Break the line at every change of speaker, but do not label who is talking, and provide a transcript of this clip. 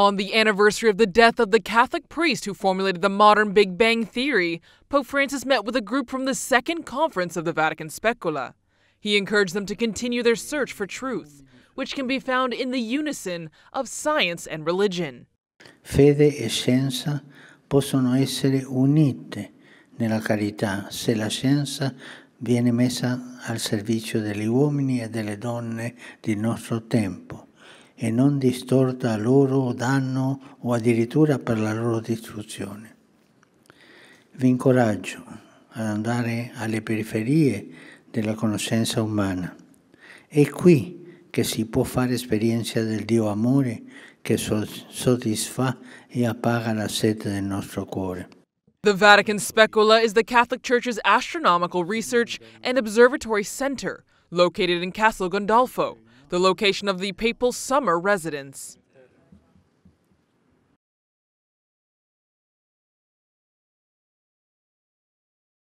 On the anniversary of the death of the Catholic priest who formulated the modern Big Bang Theory, Pope Francis met with a group from the Second Conference of the Vatican Specula. He encouraged them to continue their search for truth, which can be found in the unison of science and religion.
Fede e scienza possono essere unite nella carità se la scienza viene messa al servizio degli uomini e delle donne del nostro tempo. e non distorta loro danno o addirittura per la loro distruzione. Vi incoraggio ad andare alle periferie della conoscenza umana. È qui che si può fare esperienza del Dio amore che soddisfa e appaga la sete del nostro cuore.
The Vatican Specula is the Catholic Church's astronomical research and observatory center, located in Castle Gondolfo. the location of the papal summer residence.